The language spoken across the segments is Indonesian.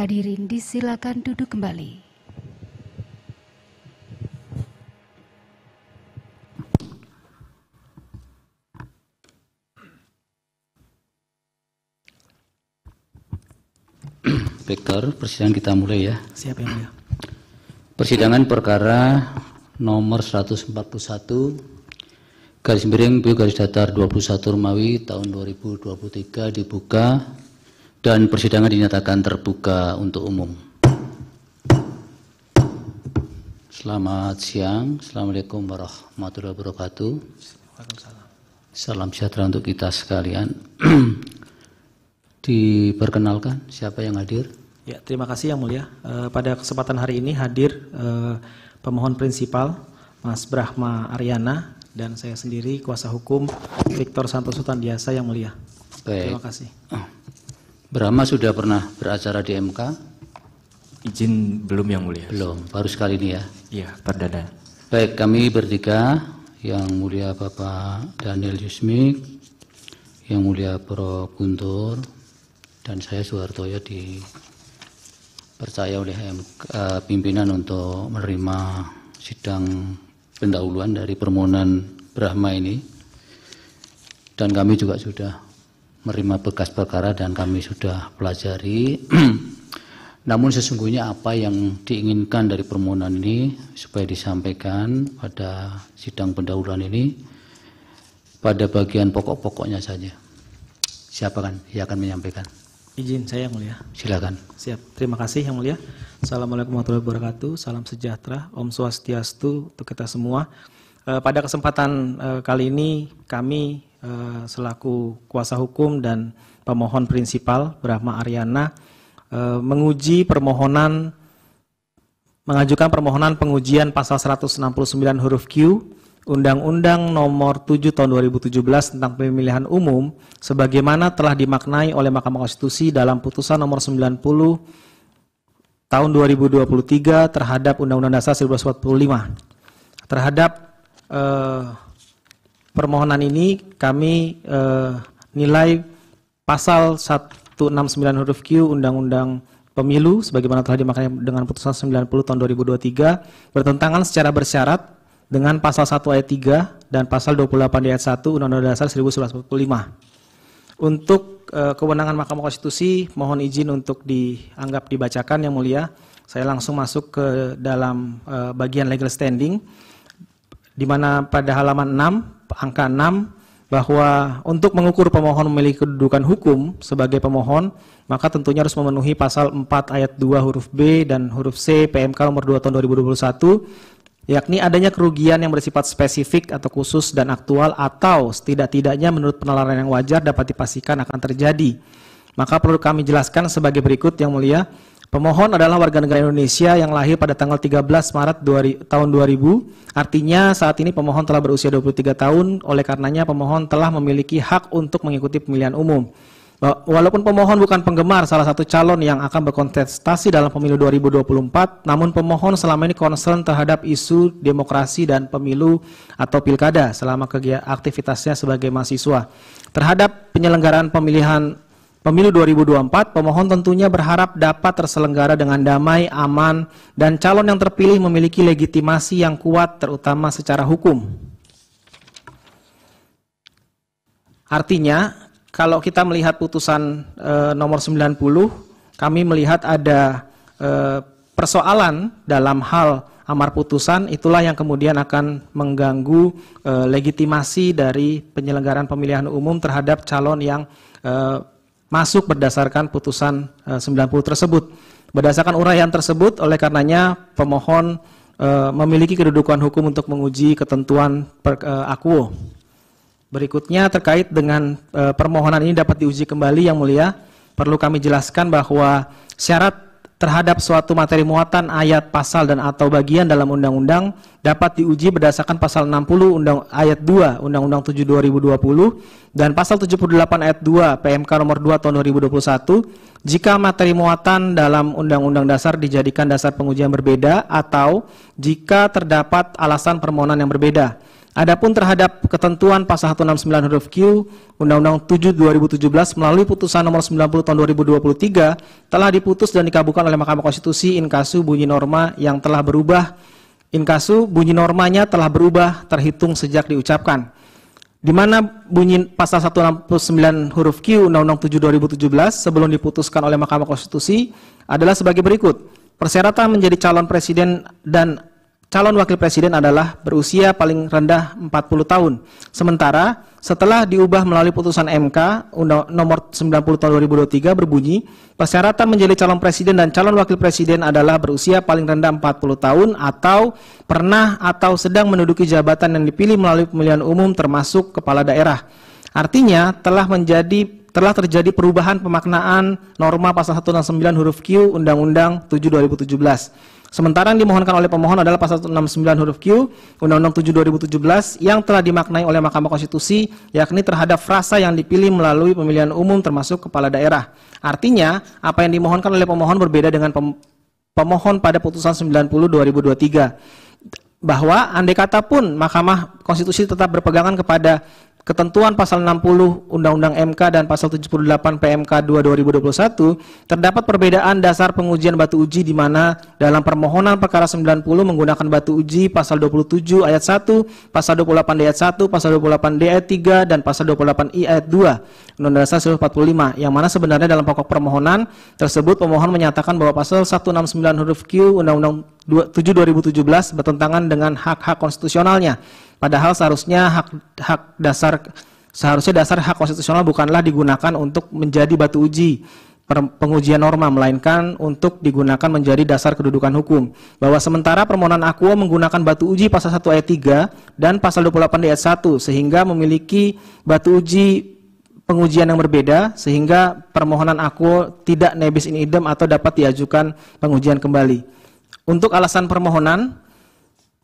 Hadirin disilakan duduk kembali. Inspektor, persidangan kita mulai ya. Siap yang mulia. Persidangan perkara nomor 141 garis miring B garis datar 21 Romawi tahun 2023 dibuka dan persidangan dinyatakan terbuka untuk umum. Selamat siang, Assalamualaikum warahmatullahi wabarakatuh. Salam sejahtera untuk kita sekalian. Diperkenalkan siapa yang hadir? Ya, terima kasih yang mulia. E, pada kesempatan hari ini hadir e, pemohon prinsipal Mas Brahma Aryana dan saya sendiri kuasa hukum Victor Santoso Tandiasa yang mulia. Baik. Terima kasih. Ah. Brahma sudah pernah beracara di MK? Izin belum yang mulia. Belum, baru sekali ini ya. Iya, perdana. Baik, kami bertiga, yang mulia Bapak Daniel Yusmik, yang mulia Prof. Guntur, dan saya Suhartoyo dipercaya oleh MK, eh, pimpinan untuk menerima sidang pendahuluan dari permohonan Brahma ini. Dan kami juga sudah menerima bekas perkara dan kami sudah pelajari. Namun sesungguhnya apa yang diinginkan dari permohonan ini supaya disampaikan pada sidang pendahuluan ini pada bagian pokok-pokoknya saja. Siapa kan yang akan menyampaikan? Izin saya yang mulia. Silakan. Siap. Terima kasih yang mulia. Assalamualaikum warahmatullahi wabarakatuh. Salam sejahtera. Om Swastiastu untuk kita semua. Eh, pada kesempatan eh, kali ini kami Eh, selaku kuasa hukum dan pemohon prinsipal Brahma Aryana eh, menguji permohonan mengajukan permohonan pengujian pasal 169 huruf Q Undang-Undang Nomor 7 Tahun 2017 tentang Pemilihan Umum sebagaimana telah dimaknai oleh Mahkamah Konstitusi dalam putusan nomor 90 tahun 2023 terhadap Undang-Undang Dasar 1945 terhadap eh, permohonan ini kami eh, nilai pasal 169 huruf Q Undang-Undang Pemilu sebagaimana telah dimakan dengan putusan 90 tahun 2023 bertentangan secara bersyarat dengan pasal 1 ayat 3 dan pasal 28 ayat 1 Undang-Undang Dasar 1945. Untuk eh, kewenangan Mahkamah Konstitusi mohon izin untuk dianggap dibacakan yang mulia. Saya langsung masuk ke dalam eh, bagian legal standing di mana pada halaman 6 angka 6 bahwa untuk mengukur pemohon memiliki kedudukan hukum sebagai pemohon maka tentunya harus memenuhi pasal 4 ayat 2 huruf B dan huruf C PMK nomor 2 tahun 2021 yakni adanya kerugian yang bersifat spesifik atau khusus dan aktual atau setidak-tidaknya menurut penalaran yang wajar dapat dipastikan akan terjadi. Maka perlu kami jelaskan sebagai berikut yang mulia, Pemohon adalah warga negara Indonesia yang lahir pada tanggal 13 Maret 2000, tahun 2000. Artinya saat ini pemohon telah berusia 23 tahun, oleh karenanya pemohon telah memiliki hak untuk mengikuti pemilihan umum. Walaupun pemohon bukan penggemar salah satu calon yang akan berkontestasi dalam pemilu 2024, namun pemohon selama ini concern terhadap isu demokrasi dan pemilu atau pilkada selama kegiatan aktivitasnya sebagai mahasiswa. Terhadap penyelenggaraan pemilihan Pemilu 2024, pemohon tentunya berharap dapat terselenggara dengan damai, aman, dan calon yang terpilih memiliki legitimasi yang kuat, terutama secara hukum. Artinya, kalau kita melihat putusan e, nomor 90, kami melihat ada e, persoalan dalam hal amar putusan, itulah yang kemudian akan mengganggu e, legitimasi dari penyelenggaraan pemilihan umum terhadap calon yang e, masuk berdasarkan putusan 90 eh, tersebut. Berdasarkan uraian tersebut, oleh karenanya pemohon eh, memiliki kedudukan hukum untuk menguji ketentuan per, eh, akuo. Berikutnya terkait dengan permohonan ini dapat diuji kembali yang mulia, perlu kami jelaskan bahwa syarat terhadap suatu materi muatan ayat pasal dan atau bagian dalam undang-undang dapat diuji berdasarkan pasal 60 undang ayat 2 Undang-Undang 7 2020 dan pasal 78 ayat 2 PMK nomor 2 tahun 2021 jika materi muatan dalam undang-undang dasar dijadikan dasar pengujian berbeda atau jika terdapat alasan permohonan yang berbeda. Adapun terhadap ketentuan pasal 169 huruf Q Undang-Undang 7 2017 melalui putusan nomor 90 tahun 2023 telah diputus dan dikabulkan oleh Mahkamah Konstitusi inkasu bunyi norma yang telah berubah inkasu bunyi normanya telah berubah terhitung sejak diucapkan. Di mana bunyi pasal 169 huruf Q Undang-Undang 7 2017 sebelum diputuskan oleh Mahkamah Konstitusi adalah sebagai berikut. Persyaratan menjadi calon presiden dan calon wakil presiden adalah berusia paling rendah 40 tahun. Sementara setelah diubah melalui putusan MK nomor 90 tahun 2023 berbunyi, persyaratan menjadi calon presiden dan calon wakil presiden adalah berusia paling rendah 40 tahun atau pernah atau sedang menduduki jabatan yang dipilih melalui pemilihan umum termasuk kepala daerah. Artinya telah menjadi telah terjadi perubahan pemaknaan norma pasal 169 huruf Q Undang-Undang 7 2017. Sementara yang dimohonkan oleh pemohon adalah pasal 169 huruf Q Undang-Undang 7 2017 yang telah dimaknai oleh Mahkamah Konstitusi yakni terhadap frasa yang dipilih melalui pemilihan umum termasuk kepala daerah. Artinya, apa yang dimohonkan oleh pemohon berbeda dengan pemohon pada putusan 90 2023 bahwa andai kata pun Mahkamah Konstitusi tetap berpegangan kepada ketentuan pasal 60 Undang-Undang MK dan pasal 78 PMK 2 2021 terdapat perbedaan dasar pengujian batu uji di mana dalam permohonan perkara 90 menggunakan batu uji pasal 27 ayat 1, pasal 28 ayat 1, pasal 28 D ayat 3 dan pasal 28 I ayat 2 Undang-Undang Dasar 45 yang mana sebenarnya dalam pokok permohonan tersebut pemohon menyatakan bahwa pasal 169 huruf Q Undang-Undang 7 2017 bertentangan dengan hak-hak konstitusionalnya Padahal seharusnya hak hak dasar seharusnya dasar hak konstitusional bukanlah digunakan untuk menjadi batu uji pengujian norma melainkan untuk digunakan menjadi dasar kedudukan hukum bahwa sementara permohonan akuo menggunakan batu uji pasal 1 ayat 3 dan pasal 28 ayat 1 sehingga memiliki batu uji pengujian yang berbeda sehingga permohonan akuo tidak nebis in idem atau dapat diajukan pengujian kembali untuk alasan permohonan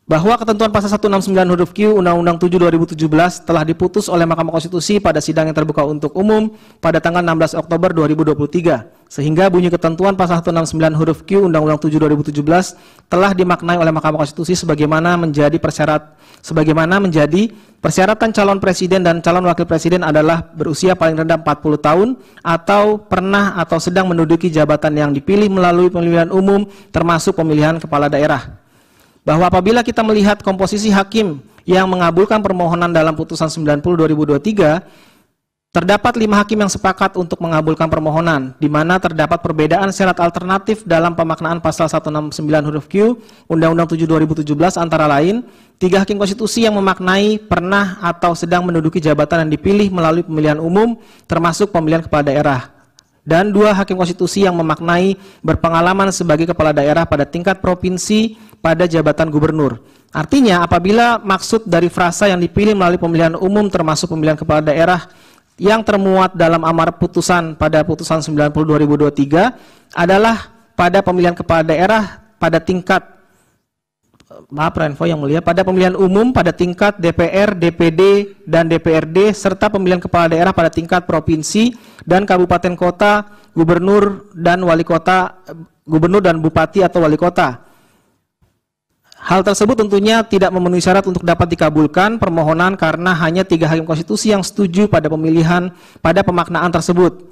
bahwa ketentuan pasal 169 huruf Q Undang-Undang 7 2017 telah diputus oleh Mahkamah Konstitusi pada sidang yang terbuka untuk umum pada tanggal 16 Oktober 2023 sehingga bunyi ketentuan pasal 169 huruf Q Undang-Undang 7 2017 telah dimaknai oleh Mahkamah Konstitusi sebagaimana menjadi persyarat sebagaimana menjadi persyaratan calon presiden dan calon wakil presiden adalah berusia paling rendah 40 tahun atau pernah atau sedang menduduki jabatan yang dipilih melalui pemilihan umum termasuk pemilihan kepala daerah bahwa apabila kita melihat komposisi hakim yang mengabulkan permohonan dalam putusan 90 2023 terdapat lima hakim yang sepakat untuk mengabulkan permohonan di mana terdapat perbedaan syarat alternatif dalam pemaknaan pasal 169 huruf Q Undang-Undang 7 2017 antara lain tiga hakim konstitusi yang memaknai pernah atau sedang menduduki jabatan yang dipilih melalui pemilihan umum termasuk pemilihan kepala daerah dan dua hakim konstitusi yang memaknai berpengalaman sebagai kepala daerah pada tingkat provinsi pada jabatan gubernur. Artinya apabila maksud dari frasa yang dipilih melalui pemilihan umum termasuk pemilihan kepala daerah yang termuat dalam amar putusan pada putusan 90 2023 adalah pada pemilihan kepala daerah pada tingkat maaf Renvo yang mulia, pada pemilihan umum pada tingkat DPR, DPD, dan DPRD, serta pemilihan kepala daerah pada tingkat provinsi dan kabupaten kota, gubernur dan wali kota, gubernur dan bupati atau wali kota. Hal tersebut tentunya tidak memenuhi syarat untuk dapat dikabulkan permohonan karena hanya tiga hakim konstitusi yang setuju pada pemilihan pada pemaknaan tersebut.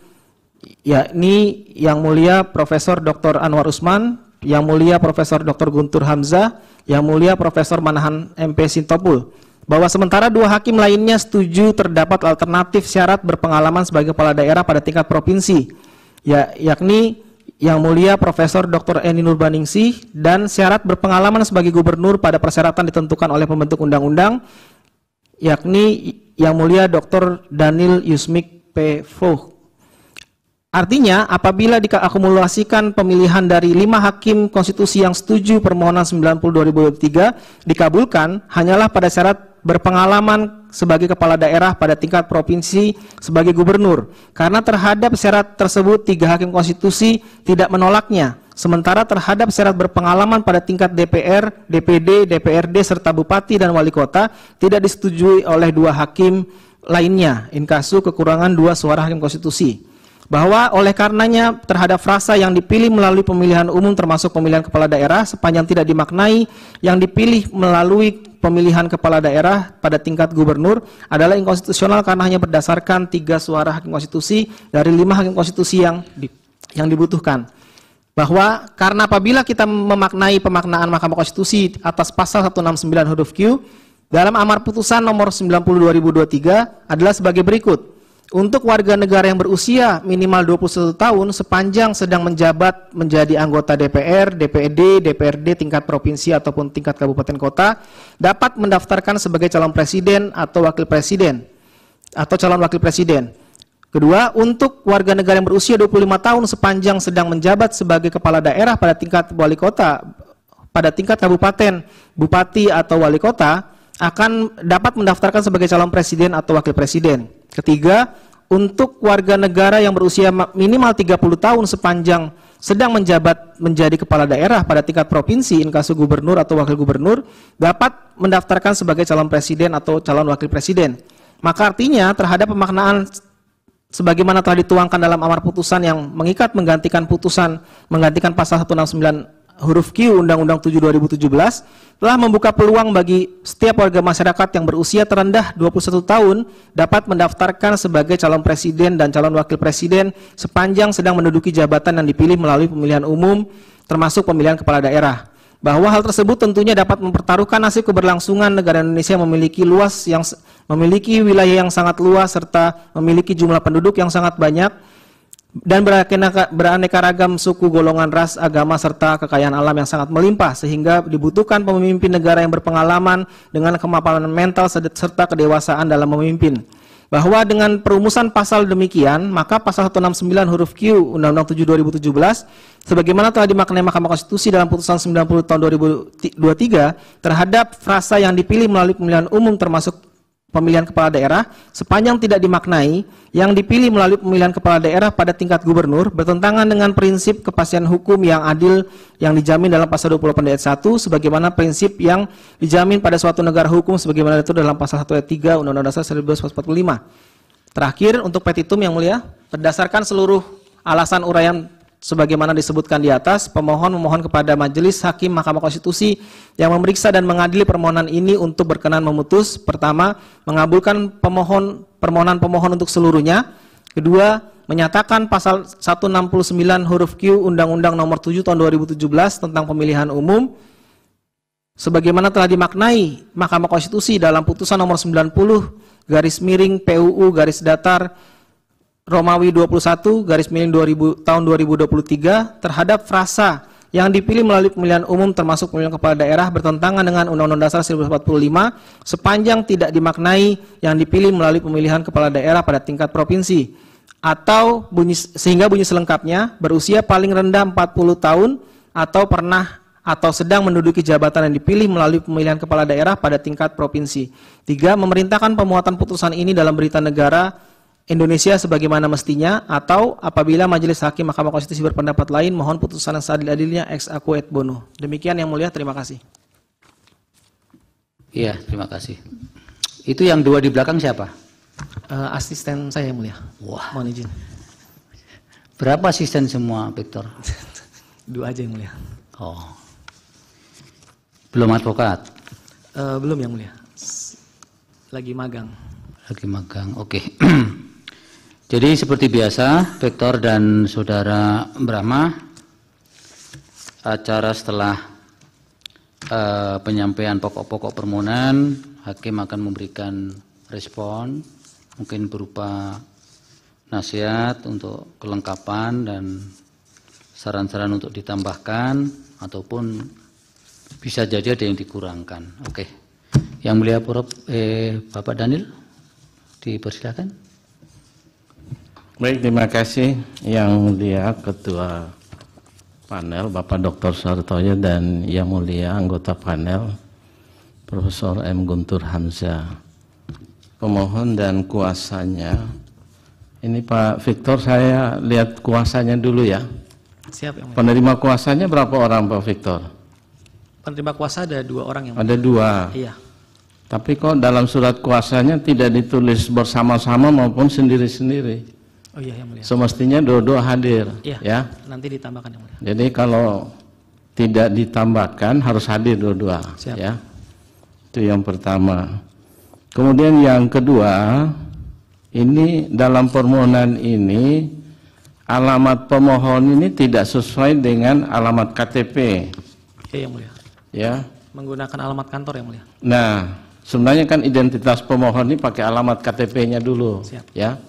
Yakni Yang Mulia Profesor Dr. Anwar Usman, yang Mulia Profesor Dr. Guntur Hamzah, Yang Mulia Profesor Manahan MP Sintopul, bahwa sementara dua hakim lainnya setuju terdapat alternatif syarat berpengalaman sebagai kepala daerah pada tingkat provinsi, ya, yakni Yang Mulia Profesor Dr. Eni Nurbaningsih dan syarat berpengalaman sebagai gubernur pada persyaratan ditentukan oleh pembentuk undang-undang, yakni Yang Mulia Dr. Daniel Yusmik P. Fuh. Artinya, apabila diakumulasikan pemilihan dari lima hakim konstitusi yang setuju permohonan 90 2023 dikabulkan hanyalah pada syarat berpengalaman sebagai kepala daerah pada tingkat provinsi sebagai gubernur. Karena terhadap syarat tersebut tiga hakim konstitusi tidak menolaknya. Sementara terhadap syarat berpengalaman pada tingkat DPR, DPD, DPRD serta bupati dan wali kota tidak disetujui oleh dua hakim lainnya. Inkasu kekurangan dua suara hakim konstitusi bahwa oleh karenanya terhadap frasa yang dipilih melalui pemilihan umum termasuk pemilihan kepala daerah sepanjang tidak dimaknai yang dipilih melalui pemilihan kepala daerah pada tingkat gubernur adalah inkonstitusional karena hanya berdasarkan tiga suara hakim konstitusi dari lima hakim konstitusi yang di, yang dibutuhkan bahwa karena apabila kita memaknai pemaknaan Mahkamah Konstitusi atas pasal 169 huruf Q dalam amar putusan nomor 90 2023 adalah sebagai berikut untuk warga negara yang berusia minimal 21 tahun sepanjang sedang menjabat menjadi anggota DPR, DPD, DPRD tingkat provinsi ataupun tingkat kabupaten kota dapat mendaftarkan sebagai calon presiden atau wakil presiden atau calon wakil presiden. Kedua, untuk warga negara yang berusia 25 tahun sepanjang sedang menjabat sebagai kepala daerah pada tingkat wali kota, pada tingkat kabupaten, bupati atau wali kota akan dapat mendaftarkan sebagai calon presiden atau wakil presiden. Ketiga, untuk warga negara yang berusia minimal 30 tahun sepanjang sedang menjabat menjadi kepala daerah pada tingkat provinsi inkasu gubernur atau wakil gubernur dapat mendaftarkan sebagai calon presiden atau calon wakil presiden. Maka artinya terhadap pemaknaan sebagaimana telah dituangkan dalam amar putusan yang mengikat menggantikan putusan menggantikan pasal 169 huruf Q Undang-Undang 7 2017 telah membuka peluang bagi setiap warga masyarakat yang berusia terendah 21 tahun dapat mendaftarkan sebagai calon presiden dan calon wakil presiden sepanjang sedang menduduki jabatan yang dipilih melalui pemilihan umum termasuk pemilihan kepala daerah. Bahwa hal tersebut tentunya dapat mempertaruhkan nasib keberlangsungan negara Indonesia memiliki luas yang memiliki wilayah yang sangat luas serta memiliki jumlah penduduk yang sangat banyak dan beraneka ragam suku, golongan, ras, agama, serta kekayaan alam yang sangat melimpah sehingga dibutuhkan pemimpin negara yang berpengalaman dengan kemapanan mental serta kedewasaan dalam memimpin. Bahwa dengan perumusan pasal demikian, maka pasal 169 huruf Q Undang-Undang 7 2017 sebagaimana telah dimaknai Mahkamah Konstitusi dalam putusan 90 tahun 2023 terhadap frasa yang dipilih melalui pemilihan umum termasuk pemilihan kepala daerah sepanjang tidak dimaknai yang dipilih melalui pemilihan kepala daerah pada tingkat gubernur bertentangan dengan prinsip kepastian hukum yang adil yang dijamin dalam pasal 28 ayat 1 sebagaimana prinsip yang dijamin pada suatu negara hukum sebagaimana itu dalam pasal 1 ayat 3 Undang-Undang Dasar 1945. Terakhir untuk petitum yang mulia, berdasarkan seluruh alasan uraian sebagaimana disebutkan di atas, pemohon memohon kepada Majelis Hakim Mahkamah Konstitusi yang memeriksa dan mengadili permohonan ini untuk berkenan memutus pertama, mengabulkan pemohon permohonan pemohon untuk seluruhnya. Kedua, menyatakan pasal 169 huruf Q Undang-Undang Nomor 7 tahun 2017 tentang pemilihan umum sebagaimana telah dimaknai Mahkamah Konstitusi dalam putusan nomor 90 garis miring PUU garis datar Romawi 21 garis miring 2000 tahun 2023 terhadap frasa yang dipilih melalui pemilihan umum termasuk pemilihan kepala daerah bertentangan dengan Undang-Undang Dasar 1945 sepanjang tidak dimaknai yang dipilih melalui pemilihan kepala daerah pada tingkat provinsi atau bunyi sehingga bunyi selengkapnya berusia paling rendah 40 tahun atau pernah atau sedang menduduki jabatan yang dipilih melalui pemilihan kepala daerah pada tingkat provinsi. Tiga, memerintahkan pemuatan putusan ini dalam berita negara Indonesia sebagaimana mestinya atau apabila Majelis Hakim Mahkamah Konstitusi berpendapat lain mohon putusan yang seadil-adilnya ex aequo et bono. Demikian yang mulia, terima kasih. Iya, terima kasih. Itu yang dua di belakang siapa? Uh, asisten saya yang mulia. Wah. Mohon izin. Berapa asisten semua, Victor? dua aja yang mulia. Oh. Belum advokat? Uh, belum yang mulia. Lagi magang. Lagi magang. Oke. Okay. Jadi seperti biasa, Vektor dan Saudara Brahma, acara setelah uh, penyampaian pokok-pokok permohonan, Hakim akan memberikan respon, mungkin berupa nasihat untuk kelengkapan dan saran-saran untuk ditambahkan, ataupun bisa jadi ada yang dikurangkan. Oke, Yang mulia Prof, eh, Bapak Daniel, dipersilakan. Baik, terima kasih yang mulia ketua panel Bapak Dr. Sartoyo dan yang mulia anggota panel Profesor M. Guntur Hamzah. Pemohon dan kuasanya. Ini Pak Victor saya lihat kuasanya dulu ya. Siap. Yang Penerima kuasanya berapa orang Pak Victor? Penerima kuasa ada dua orang yang. Ada dua. Iya. Tapi kok dalam surat kuasanya tidak ditulis bersama-sama maupun sendiri-sendiri? Oh iya yang mulia. Semestinya dua-dua hadir. Iya. Ya. Nanti ditambahkan yang mulia. Jadi kalau tidak ditambahkan harus hadir dua-dua. Ya. Itu yang pertama. Kemudian yang kedua, ini dalam permohonan ini alamat pemohon ini tidak sesuai dengan alamat KTP. Iya yang mulia. Ya. Menggunakan alamat kantor yang mulia. Nah, sebenarnya kan identitas pemohon ini pakai alamat KTP-nya dulu. Siap. Ya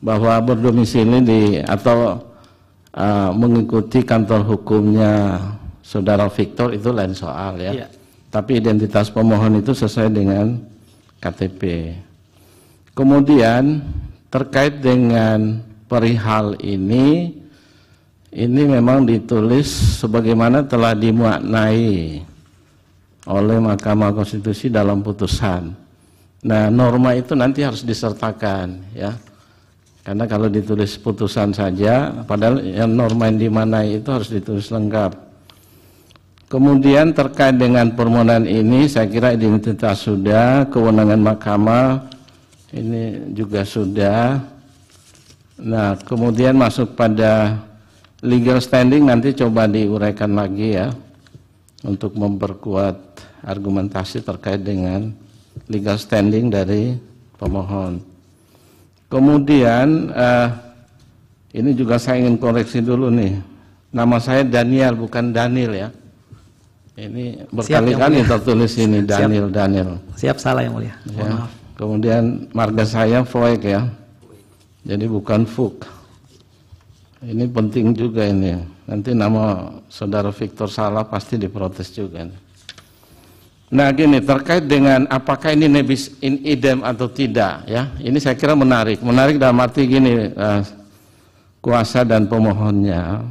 bahwa berdomisili di atau uh, mengikuti kantor hukumnya saudara Victor itu lain soal ya. ya. Tapi identitas pemohon itu sesuai dengan KTP. Kemudian terkait dengan perihal ini ini memang ditulis sebagaimana telah dimaknai oleh Mahkamah Konstitusi dalam putusan. Nah, norma itu nanti harus disertakan ya. Karena kalau ditulis putusan saja, padahal yang norma yang dimanai itu harus ditulis lengkap. Kemudian terkait dengan permohonan ini, saya kira identitas sudah, kewenangan mahkamah ini juga sudah. Nah, kemudian masuk pada legal standing nanti coba diuraikan lagi ya untuk memperkuat argumentasi terkait dengan legal standing dari pemohon. Kemudian uh, ini juga saya ingin koreksi dulu nih. Nama saya Daniel bukan Daniel ya. Ini berkali-kali tertulis ini Daniel Siap. Daniel. Siap salah yang mulia. Ya. Kemudian marga saya Foek ya. Jadi bukan Fuk. Ini penting juga ini. Nanti nama saudara Victor salah pasti diprotes juga. Nih. Nah gini terkait dengan apakah ini nebis in idem atau tidak ya ini saya kira menarik menarik dalam arti gini eh, kuasa dan pemohonnya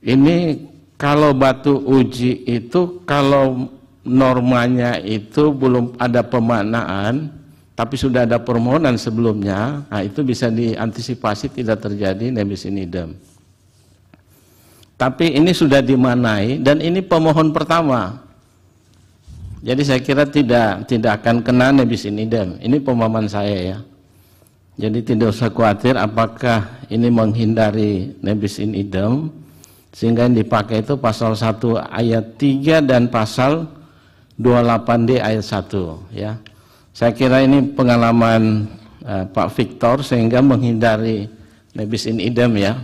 ini kalau batu uji itu kalau normanya itu belum ada pemaknaan tapi sudah ada permohonan sebelumnya nah itu bisa diantisipasi tidak terjadi nebis in idem tapi ini sudah dimanai dan ini pemohon pertama jadi saya kira tidak tidak akan kena Nabi idem. Ini pemahaman saya ya. Jadi tidak usah khawatir apakah ini menghindari nebis in idem sehingga yang dipakai itu pasal 1 ayat 3 dan pasal 28D ayat 1 ya. Saya kira ini pengalaman uh, Pak Victor sehingga menghindari nebis in idem ya.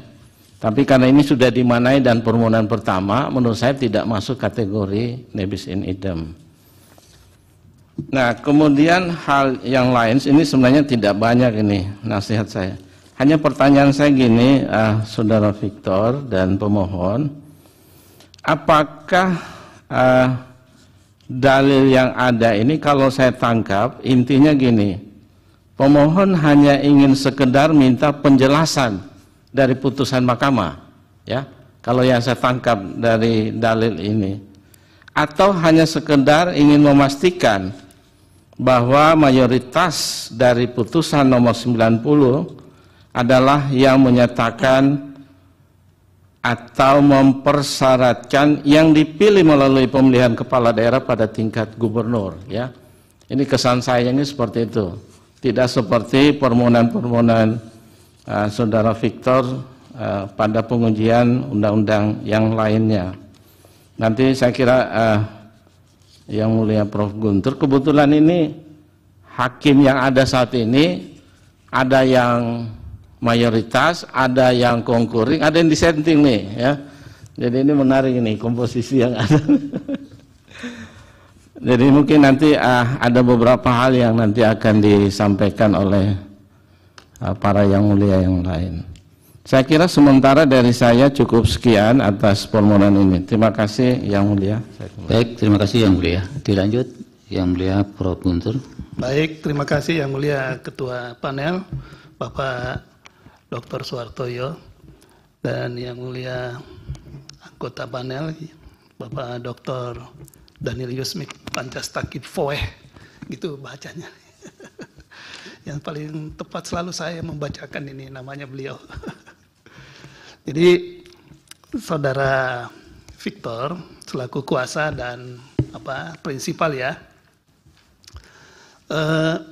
Tapi karena ini sudah dimanai dan permohonan pertama menurut saya tidak masuk kategori nebis in idem. Nah, kemudian hal yang lain ini sebenarnya tidak banyak ini nasihat saya. Hanya pertanyaan saya gini, uh, Saudara Victor dan pemohon, apakah uh, dalil yang ada ini kalau saya tangkap intinya gini, pemohon hanya ingin sekedar minta penjelasan dari putusan mahkamah, ya. Kalau yang saya tangkap dari dalil ini atau hanya sekedar ingin memastikan bahwa mayoritas dari putusan nomor 90 adalah yang menyatakan atau mempersyaratkan yang dipilih melalui pemilihan kepala daerah pada tingkat gubernur ya. Ini kesan saya ini seperti itu. Tidak seperti permohonan-permohonan uh, saudara Victor uh, pada pengujian undang-undang yang lainnya. Nanti saya kira uh, yang mulia Prof. Guntur, kebetulan ini hakim yang ada saat ini ada yang mayoritas, ada yang konkuring, ada yang dissenting nih ya. Jadi ini menarik nih komposisi yang ada. Jadi mungkin nanti uh, ada beberapa hal yang nanti akan disampaikan oleh uh, para yang mulia yang lain. Saya kira sementara dari saya cukup sekian atas permohonan ini. Terima kasih Yang Mulia. Baik, terima kasih Yang Mulia. Dilanjut Yang Mulia Prof. Guntur. Baik, terima kasih Yang Mulia Ketua Panel Bapak Dr. Suartoyo dan Yang Mulia Anggota Panel Bapak Dr. Daniel Yusmik Pancastaki Foeh gitu bacanya. Yang paling tepat selalu saya membacakan ini namanya beliau. Jadi saudara Victor selaku kuasa dan apa prinsipal ya. Uh,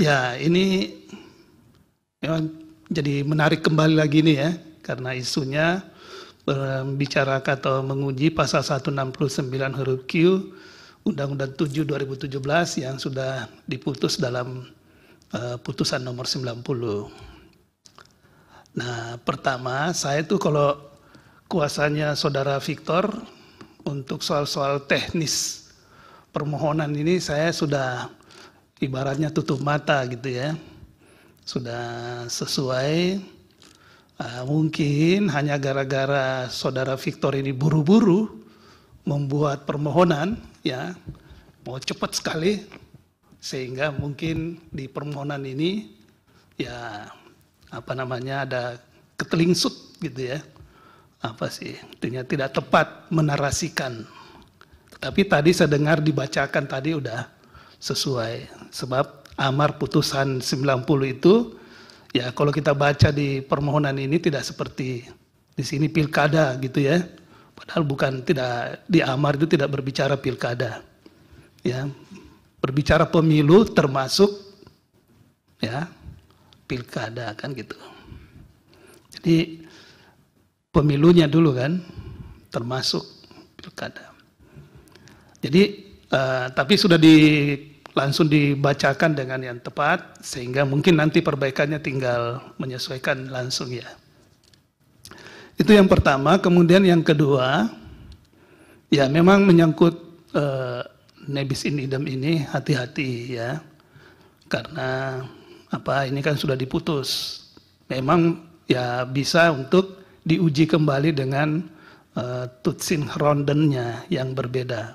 ya ini memang jadi menarik kembali lagi nih ya karena isunya berbicara atau menguji pasal 169 huruf Q Undang-Undang 7 2017 yang sudah diputus dalam uh, putusan nomor 90. Nah, pertama saya tuh kalau kuasanya saudara Victor untuk soal-soal teknis permohonan ini saya sudah ibaratnya tutup mata gitu ya. Sudah sesuai uh, mungkin hanya gara-gara saudara Victor ini buru-buru membuat permohonan ya mau cepat sekali sehingga mungkin di permohonan ini ya apa namanya ada ketelingsut gitu ya apa sih artinya tidak tepat menarasikan tetapi tadi saya dengar dibacakan tadi udah sesuai sebab amar putusan 90 itu ya kalau kita baca di permohonan ini tidak seperti di sini pilkada gitu ya padahal bukan tidak di amar itu tidak berbicara pilkada ya berbicara pemilu termasuk ya pilkada kan gitu. Jadi pemilunya dulu kan termasuk pilkada. Jadi uh, tapi sudah di langsung dibacakan dengan yang tepat sehingga mungkin nanti perbaikannya tinggal menyesuaikan langsung ya. Itu yang pertama, kemudian yang kedua ya memang menyangkut uh, nebis in idem ini hati-hati ya. Karena apa ini kan sudah diputus. Memang ya bisa untuk diuji kembali dengan uh, eh, tutsin rondennya yang berbeda.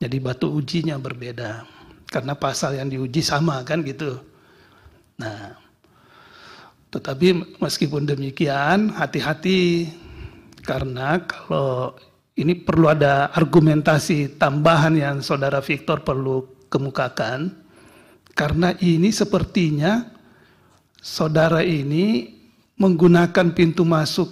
Jadi batu ujinya berbeda karena pasal yang diuji sama kan gitu. Nah, tetapi meskipun demikian hati-hati karena kalau ini perlu ada argumentasi tambahan yang saudara Victor perlu kemukakan karena ini sepertinya saudara ini menggunakan pintu masuk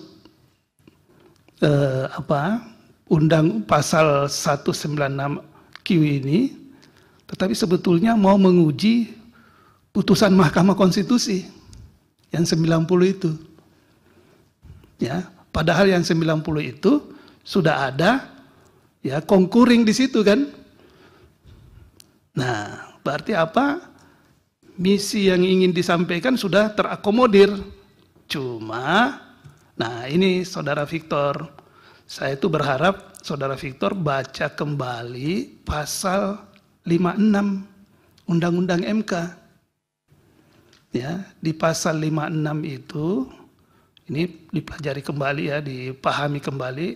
eh, apa undang pasal 196 Q ini tetapi sebetulnya mau menguji putusan Mahkamah Konstitusi yang 90 itu. Ya, padahal yang 90 itu sudah ada ya konkuring di situ kan. Nah, Berarti apa? Misi yang ingin disampaikan sudah terakomodir. Cuma, nah ini saudara Victor, saya itu berharap saudara Victor baca kembali pasal 56 Undang-Undang MK. Ya, di pasal 56 itu ini dipelajari kembali ya, dipahami kembali.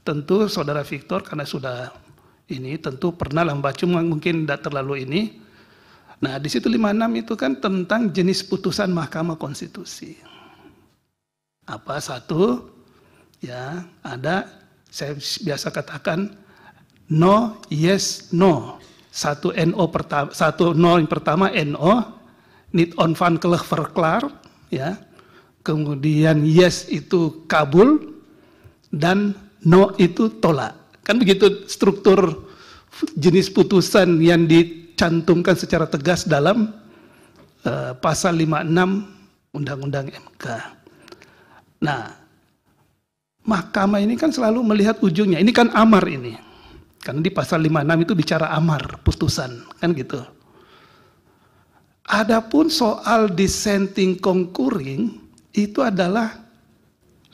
Tentu saudara Victor karena sudah ini tentu pernah lah membaca mungkin tidak terlalu ini Nah, di situ 56 itu kan tentang jenis putusan Mahkamah Konstitusi. Apa satu? Ya, ada saya biasa katakan no, yes, no. Satu NO pertama, satu no yang pertama NO, need on van verklar, ya. Kemudian yes itu kabul dan no itu tolak. Kan begitu struktur jenis putusan yang di dicantumkan secara tegas dalam uh, pasal 56 Undang-Undang MK. Nah, mahkamah ini kan selalu melihat ujungnya. Ini kan amar ini. Karena di pasal 56 itu bicara amar, putusan, kan gitu. Adapun soal dissenting concurring itu adalah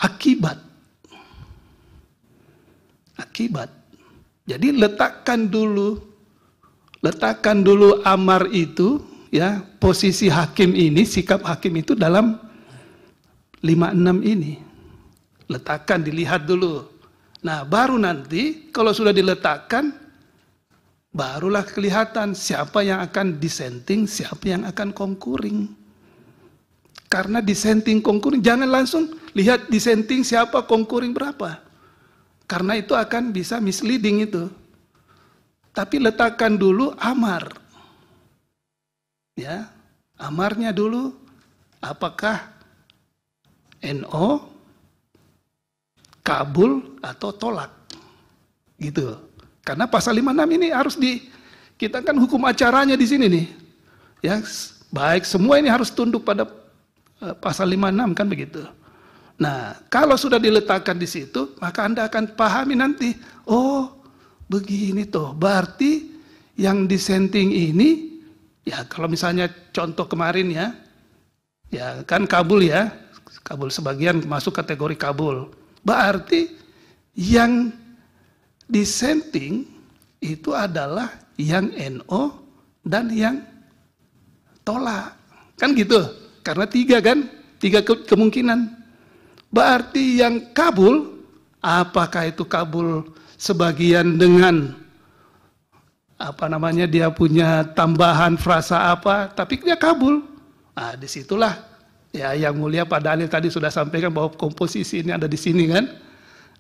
akibat. Akibat. Jadi letakkan dulu letakkan dulu amar itu ya posisi hakim ini sikap hakim itu dalam lima enam ini letakkan dilihat dulu nah baru nanti kalau sudah diletakkan barulah kelihatan siapa yang akan dissenting siapa yang akan konkuring karena dissenting konkuring jangan langsung lihat dissenting siapa konkuring berapa karena itu akan bisa misleading itu tapi letakkan dulu amar. Ya, amarnya dulu apakah NO, kabul atau tolak. Gitu. Karena pasal 56 ini harus di kita kan hukum acaranya di sini nih. Ya, baik semua ini harus tunduk pada eh, pasal 56 kan begitu. Nah, kalau sudah diletakkan di situ, maka Anda akan pahami nanti, oh, begini tuh. Berarti yang dissenting ini, ya kalau misalnya contoh kemarin ya, ya kan Kabul ya, Kabul sebagian masuk kategori Kabul. Berarti yang dissenting itu adalah yang NO dan yang tolak. Kan gitu, karena tiga kan, tiga ke kemungkinan. Berarti yang kabul, apakah itu kabul sebagian dengan apa namanya dia punya tambahan frasa apa, tapi dia kabul. Nah, disitulah ya yang mulia Pak Daniel tadi sudah sampaikan bahwa komposisi ini ada di sini kan.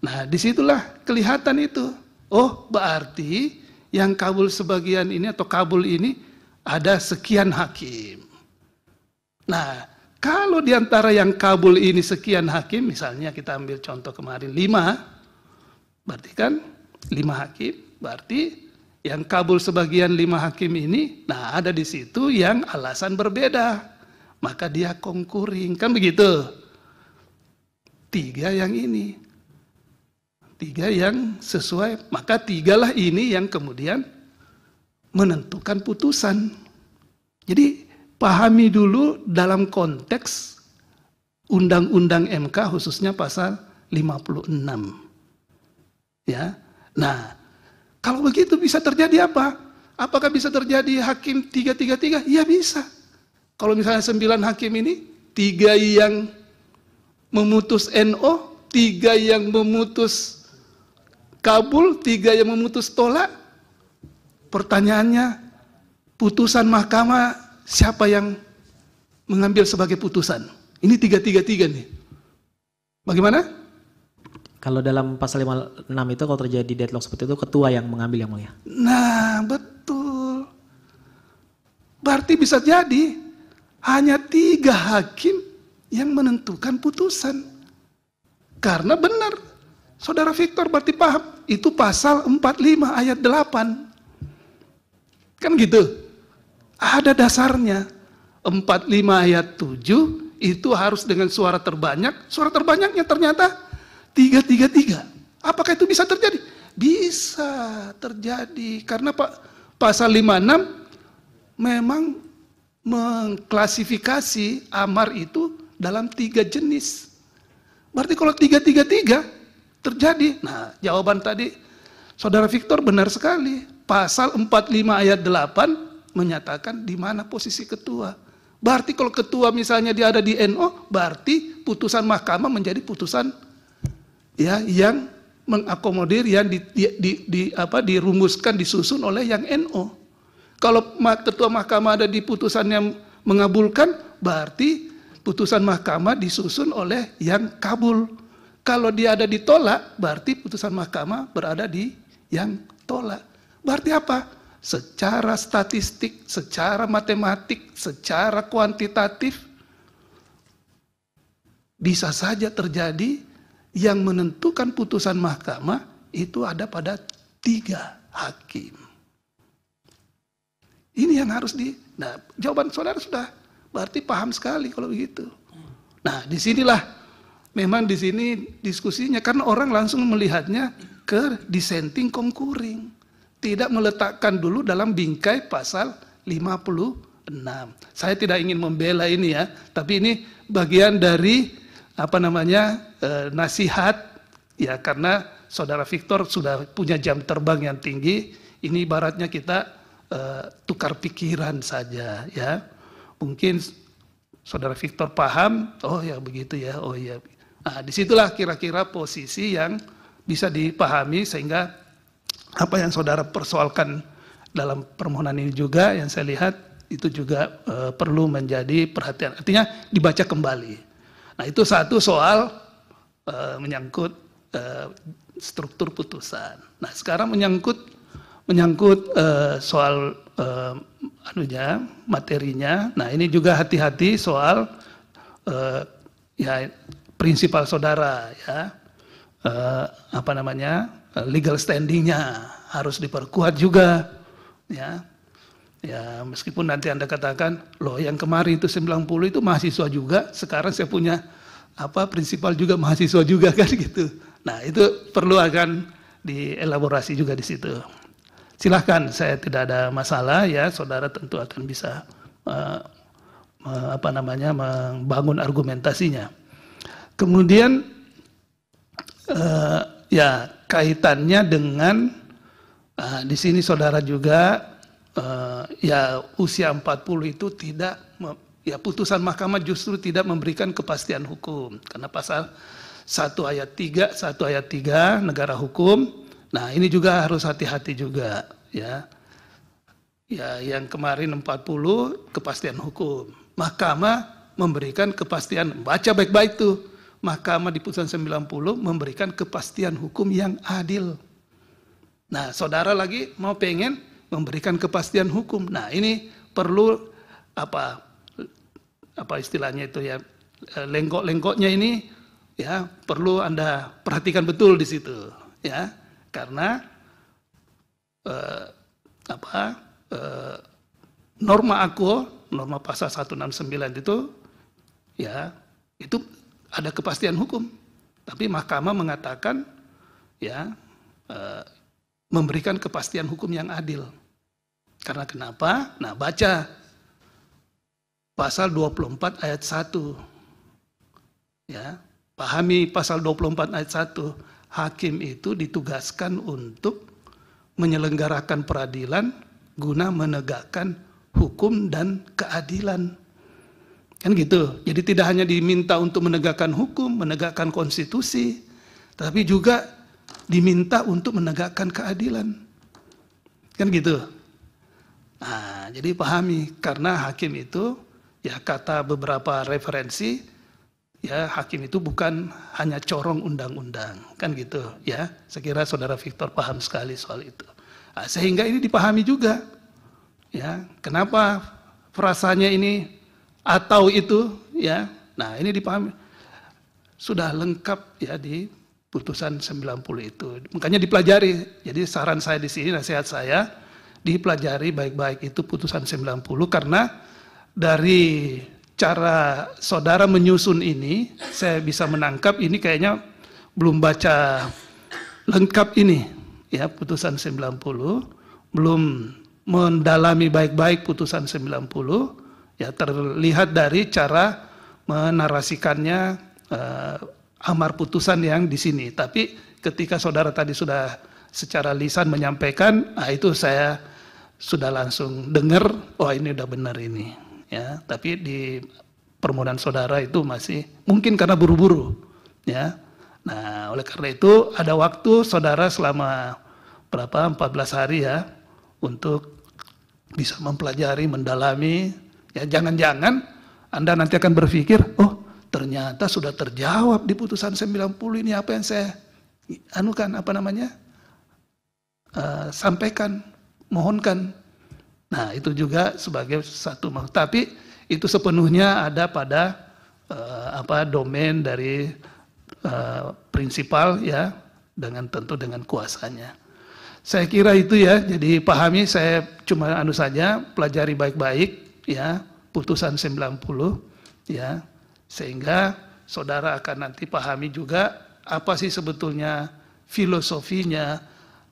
Nah, disitulah kelihatan itu. Oh, berarti yang kabul sebagian ini atau kabul ini ada sekian hakim. Nah, kalau diantara yang kabul ini sekian hakim, misalnya kita ambil contoh kemarin lima, Berarti kan lima hakim, berarti yang kabul sebagian lima hakim ini, nah ada di situ yang alasan berbeda. Maka dia konkuring, kan begitu. Tiga yang ini. Tiga yang sesuai, maka tigalah ini yang kemudian menentukan putusan. Jadi pahami dulu dalam konteks undang-undang MK khususnya pasal 56. Ya. Nah, kalau begitu bisa terjadi apa? Apakah bisa terjadi hakim tiga tiga tiga? Ya bisa. Kalau misalnya sembilan hakim ini tiga yang memutus NO, tiga yang memutus kabul, tiga yang memutus tolak. Pertanyaannya, putusan mahkamah siapa yang mengambil sebagai putusan? Ini tiga tiga tiga nih. Bagaimana? Kalau dalam pasal 56 itu kalau terjadi deadlock seperti itu ketua yang mengambil yang mulia. Nah, betul. Berarti bisa jadi hanya tiga hakim yang menentukan putusan. Karena benar, Saudara Victor berarti paham, itu pasal 45 ayat 8. Kan gitu? Ada dasarnya. 45 ayat 7 itu harus dengan suara terbanyak. Suara terbanyaknya ternyata Tiga, tiga, tiga. Apakah itu bisa terjadi? Bisa terjadi. Karena Pak pasal 56 memang mengklasifikasi amar itu dalam tiga jenis. Berarti kalau tiga, tiga, tiga terjadi. Nah, jawaban tadi Saudara Victor benar sekali. Pasal 45 ayat 8 menyatakan di mana posisi ketua. Berarti kalau ketua misalnya dia ada di NO, berarti putusan mahkamah menjadi putusan ya yang mengakomodir yang di, di, di, di apa dirumuskan disusun oleh yang NO. Kalau ketua mahkamah ada di putusan yang mengabulkan berarti putusan mahkamah disusun oleh yang kabul. Kalau dia ada ditolak berarti putusan mahkamah berada di yang tolak. Berarti apa? Secara statistik, secara matematik, secara kuantitatif bisa saja terjadi yang menentukan putusan mahkamah itu ada pada tiga hakim. Ini yang harus di. Nah, jawaban saudara sudah berarti paham sekali kalau begitu. Nah, disinilah memang di sini diskusinya karena orang langsung melihatnya ke dissenting konkuring, tidak meletakkan dulu dalam bingkai pasal 56. Saya tidak ingin membela ini ya, tapi ini bagian dari apa namanya e, nasihat ya karena saudara Victor sudah punya jam terbang yang tinggi ini baratnya kita e, tukar pikiran saja ya mungkin saudara Victor paham oh ya begitu ya oh ya nah disitulah kira-kira posisi yang bisa dipahami sehingga apa yang saudara persoalkan dalam permohonan ini juga yang saya lihat itu juga e, perlu menjadi perhatian artinya dibaca kembali Nah itu satu soal uh, menyangkut uh, struktur putusan. Nah sekarang menyangkut menyangkut uh, soal uh, anunya materinya. Nah ini juga hati-hati soal uh, ya prinsipal saudara ya uh, apa namanya legal standingnya harus diperkuat juga ya Ya, meskipun nanti Anda katakan, loh yang kemarin itu 90 itu mahasiswa juga, sekarang saya punya apa prinsipal juga mahasiswa juga kan gitu. Nah, itu perlu akan dielaborasi juga di situ. Silahkan, saya tidak ada masalah ya, saudara tentu akan bisa uh, apa namanya membangun argumentasinya. Kemudian uh, ya kaitannya dengan uh, di sini saudara juga uh, ya usia 40 itu tidak ya putusan mahkamah justru tidak memberikan kepastian hukum karena pasal 1 ayat 3 1 ayat 3 negara hukum. Nah, ini juga harus hati-hati juga ya. Ya, yang kemarin 40 kepastian hukum. Mahkamah memberikan kepastian baca baik-baik tuh. Mahkamah di putusan 90 memberikan kepastian hukum yang adil. Nah, saudara lagi mau pengen memberikan kepastian hukum. Nah, ini perlu apa apa istilahnya itu ya eh, lengkok-lengkoknya ini ya perlu Anda perhatikan betul di situ ya karena eh, apa eh, norma aku norma pasal 169 itu ya itu ada kepastian hukum tapi mahkamah mengatakan ya eh, memberikan kepastian hukum yang adil. Karena kenapa? Nah, baca pasal 24 ayat 1. Ya, pahami pasal 24 ayat 1. Hakim itu ditugaskan untuk menyelenggarakan peradilan guna menegakkan hukum dan keadilan. Kan gitu. Jadi tidak hanya diminta untuk menegakkan hukum, menegakkan konstitusi, tapi juga diminta untuk menegakkan keadilan. Kan gitu. Nah, jadi pahami karena hakim itu ya kata beberapa referensi ya hakim itu bukan hanya corong undang-undang, kan gitu ya. Saya kira Saudara Victor paham sekali soal itu. Nah, sehingga ini dipahami juga. Ya, kenapa frasanya ini atau itu ya. Nah, ini dipahami. Sudah lengkap ya di putusan 90 itu. Makanya dipelajari. Jadi saran saya di sini, nasihat saya, dipelajari baik-baik itu putusan 90 karena dari cara saudara menyusun ini, saya bisa menangkap ini kayaknya belum baca lengkap ini ya putusan 90, belum mendalami baik-baik putusan 90 ya terlihat dari cara menarasikannya eh, amar putusan yang di sini. Tapi ketika saudara tadi sudah secara lisan menyampaikan, ah itu saya sudah langsung dengar, oh ini udah benar ini. Ya, tapi di permohonan saudara itu masih mungkin karena buru-buru, ya. Nah, oleh karena itu ada waktu saudara selama berapa 14 hari ya untuk bisa mempelajari, mendalami. Ya jangan-jangan Anda nanti akan berpikir, oh ternyata sudah terjawab di putusan 90 ini apa yang saya anukan apa namanya uh, sampaikan mohonkan nah itu juga sebagai satu tapi itu sepenuhnya ada pada uh, apa domain dari uh, prinsipal ya dengan tentu dengan kuasanya saya kira itu ya jadi pahami saya cuma anu saja pelajari baik-baik ya putusan 90 ya sehingga saudara akan nanti pahami juga apa sih sebetulnya filosofinya,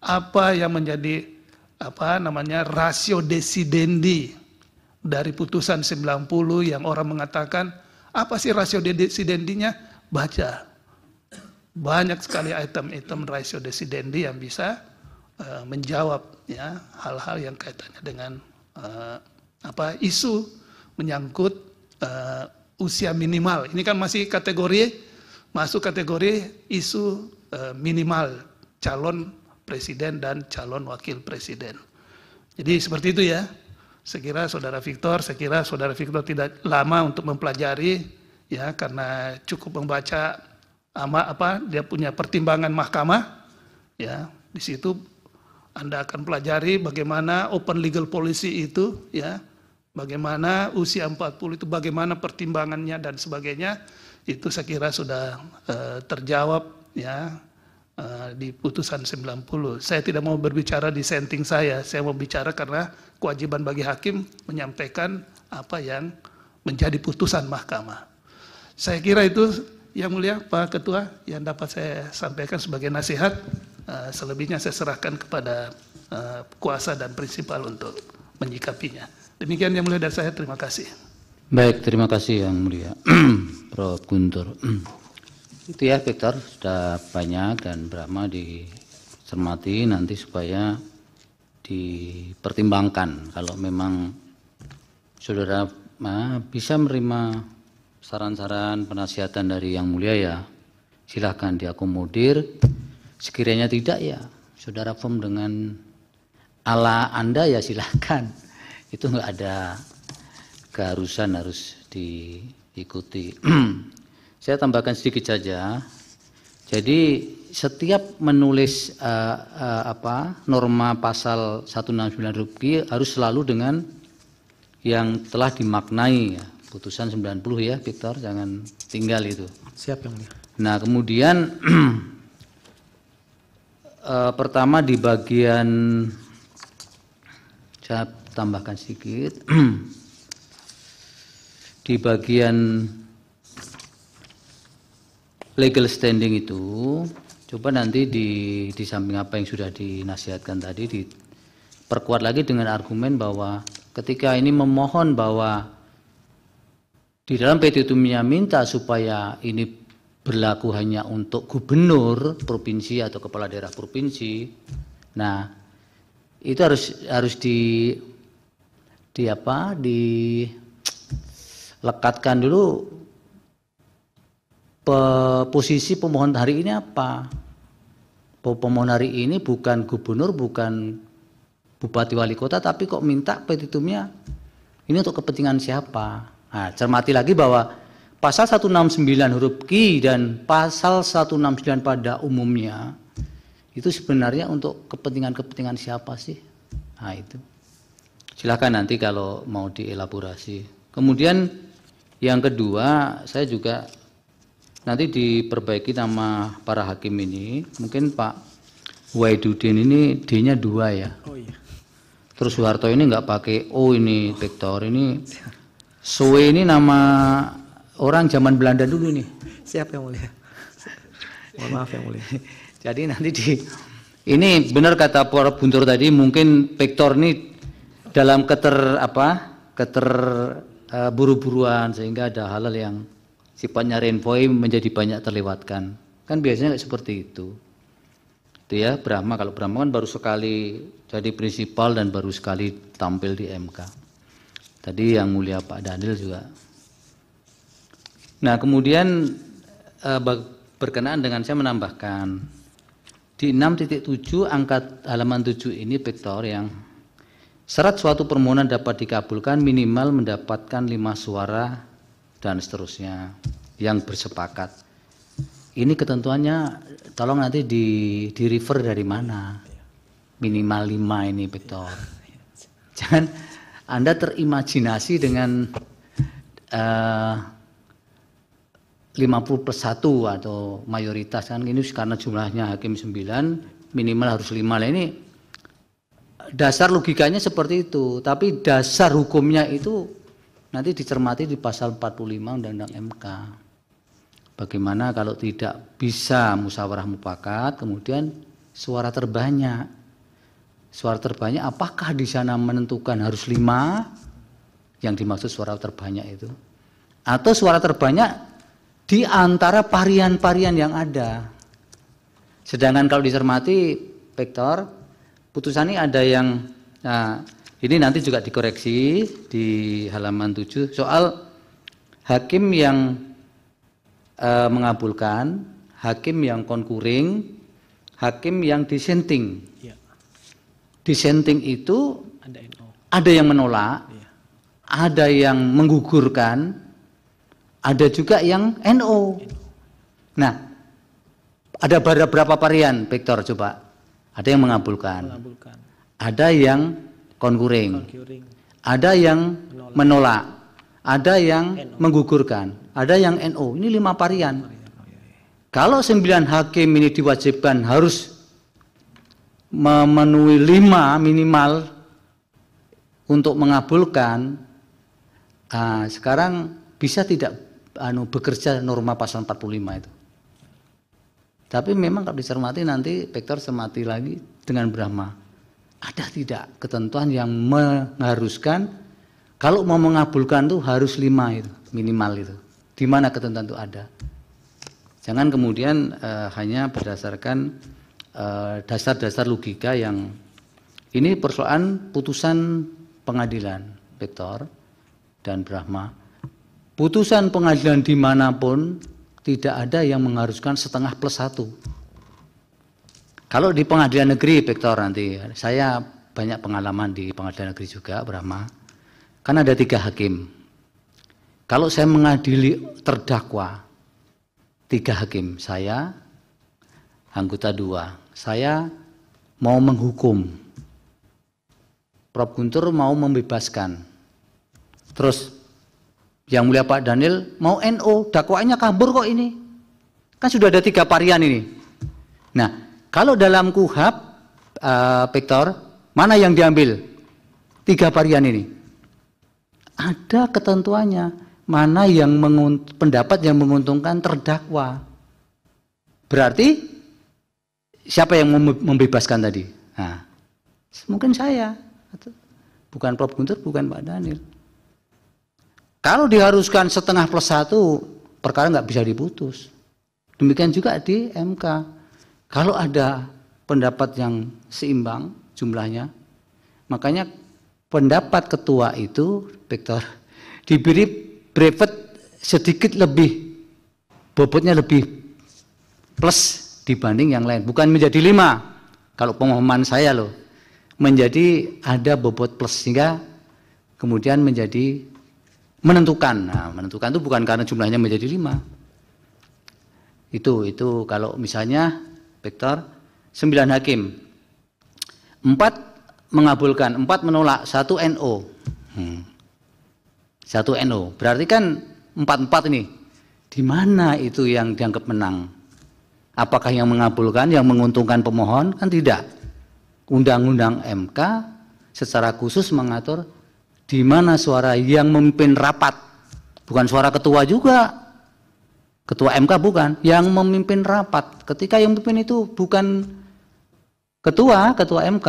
apa yang menjadi apa namanya rasio desidendi dari putusan 90 yang orang mengatakan apa sih rasio desidendinya? Baca. Banyak sekali item-item rasio desidendi yang bisa uh, menjawab ya hal-hal yang kaitannya dengan uh, apa isu menyangkut uh, usia minimal. Ini kan masih kategori masuk kategori isu e, minimal calon presiden dan calon wakil presiden. Jadi seperti itu ya. sekira saudara Victor, sekira saudara Victor tidak lama untuk mempelajari ya karena cukup membaca ama apa dia punya pertimbangan mahkamah ya di situ Anda akan pelajari bagaimana open legal policy itu ya Bagaimana usia 40 itu bagaimana pertimbangannya dan sebagainya itu saya kira sudah eh, terjawab ya eh, di putusan 90. Saya tidak mau berbicara di senting saya, saya mau bicara karena kewajiban bagi hakim menyampaikan apa yang menjadi putusan mahkamah. Saya kira itu yang mulia Pak Ketua yang dapat saya sampaikan sebagai nasihat. Uh, selebihnya saya serahkan kepada kuasa dan prinsipal untuk menyikapinya. Demikian yang mulia dari saya, terima kasih. Baik, terima kasih yang mulia Prof. Guntur. Itu ya Victor, sudah banyak dan Brahma dicermati nanti supaya dipertimbangkan kalau memang saudara bisa menerima saran-saran penasihatan dari yang mulia ya silahkan diakomodir sekiranya tidak ya saudara form dengan ala anda ya silahkan itu nggak ada keharusan harus diikuti. Saya tambahkan sedikit saja. Jadi setiap menulis uh, uh, apa norma pasal 169 Rupi harus selalu dengan yang telah dimaknai ya. putusan 90 ya Victor jangan tinggal itu. Siap yang mulia. Nah, kemudian uh, pertama di bagian saya tambahkan sedikit di bagian legal standing itu coba nanti di di samping apa yang sudah dinasihatkan tadi diperkuat lagi dengan argumen bahwa ketika ini memohon bahwa di dalam petitumnya minta supaya ini berlaku hanya untuk gubernur provinsi atau kepala daerah provinsi. Nah, itu harus harus di di apa di lekatkan dulu pe, posisi pemohon hari ini apa pemohon hari ini bukan gubernur bukan bupati wali kota tapi kok minta petitumnya ini untuk kepentingan siapa nah cermati lagi bahwa pasal 169 huruf Q dan pasal 169 pada umumnya itu sebenarnya untuk kepentingan-kepentingan siapa sih nah itu Silakan nanti kalau mau dielaborasi. Kemudian yang kedua, saya juga nanti diperbaiki nama para hakim ini. Mungkin Pak Waidudin ini D-nya dua ya. Oh iya. Terus Soeharto ini nggak pakai O ini, Victor ini. Soe ini nama orang zaman Belanda dulu nih. Siap yang mulia. Mohon maaf yang mulia. Jadi nanti di ini benar kata Pak Buntur tadi mungkin Victor ini dalam keter apa keter uh, buru-buruan sehingga ada halal yang sifatnya renvoi menjadi banyak terlewatkan kan biasanya nggak seperti itu itu ya Brahma kalau Brahma kan baru sekali jadi prinsipal dan baru sekali tampil di MK tadi yang mulia Pak Daniel juga nah kemudian uh, berkenaan dengan saya menambahkan di 6.7 angkat halaman 7 ini vektor yang Syarat suatu permohonan dapat dikabulkan minimal mendapatkan lima suara dan seterusnya yang bersepakat. Ini ketentuannya tolong nanti di, di refer dari mana. Minimal lima ini betul. Jangan Anda terimajinasi dengan eh, uh, 50 plus 1 atau mayoritas kan ini karena jumlahnya hakim 9 minimal harus lima lah ini dasar logikanya seperti itu, tapi dasar hukumnya itu nanti dicermati di pasal 45 Undang-Undang MK. Bagaimana kalau tidak bisa musyawarah mufakat, kemudian suara terbanyak. Suara terbanyak apakah di sana menentukan harus lima yang dimaksud suara terbanyak itu? Atau suara terbanyak di antara varian-varian yang ada. Sedangkan kalau dicermati, Vektor, putusan ini ada yang nah, ini nanti juga dikoreksi di halaman 7 soal hakim yang e, mengabulkan, hakim yang konkuring, hakim yang dissenting. Ya. Disenting itu ada, NO. ada yang menolak, ya. ada yang menggugurkan, ada juga yang NO. Nah, ada berapa varian, Victor coba ada yang mengabulkan, mengabulkan. ada yang konkuring, konkuring. ada yang menolak. menolak, ada yang NO. menggugurkan, ada yang NO. Ini lima varian. Oh, iya, iya. Kalau sembilan hakim ini diwajibkan harus memenuhi lima minimal untuk mengabulkan, ah, sekarang bisa tidak anu bekerja norma pasal 45 itu? Tapi memang kalau dicermati nanti vektor semati lagi dengan Brahma. Ada tidak ketentuan yang mengharuskan kalau mau mengabulkan tuh harus lima itu minimal itu. Di mana ketentuan itu ada? Jangan kemudian uh, hanya berdasarkan dasar eh, dasar-dasar logika yang ini persoalan putusan pengadilan vektor dan Brahma. Putusan pengadilan dimanapun tidak ada yang mengharuskan setengah plus satu. Kalau di pengadilan negeri, Victor nanti, saya banyak pengalaman di pengadilan negeri juga, Brahma. Kan ada tiga hakim. Kalau saya mengadili terdakwa, tiga hakim, saya anggota dua, saya mau menghukum. Prof. Guntur mau membebaskan. Terus yang mulia Pak Daniel mau NO, dakwaannya kabur kok ini. Kan sudah ada tiga varian ini. Nah, kalau dalam kuhab, uh, Victor, mana yang diambil? Tiga varian ini. Ada ketentuannya, mana yang pendapat yang menguntungkan terdakwa. Berarti siapa yang membebaskan tadi? Nah, mungkin saya, bukan Prof Guntur, bukan Pak Daniel. Kalau diharuskan setengah plus satu, perkara nggak bisa diputus. Demikian juga di MK. Kalau ada pendapat yang seimbang jumlahnya, makanya pendapat ketua itu, Victor, diberi brevet sedikit lebih, bobotnya lebih plus dibanding yang lain. Bukan menjadi lima, kalau pemahaman saya loh, menjadi ada bobot plus sehingga kemudian menjadi menentukan. Nah, menentukan itu bukan karena jumlahnya menjadi lima. Itu itu kalau misalnya vektor sembilan hakim. Empat mengabulkan, empat menolak, satu NO. Hmm. Satu NO. Berarti kan empat-empat ini. Di mana itu yang dianggap menang? Apakah yang mengabulkan, yang menguntungkan pemohon? Kan tidak. Undang-undang MK secara khusus mengatur di mana suara yang memimpin rapat bukan suara ketua juga ketua MK bukan yang memimpin rapat ketika yang memimpin itu bukan ketua ketua MK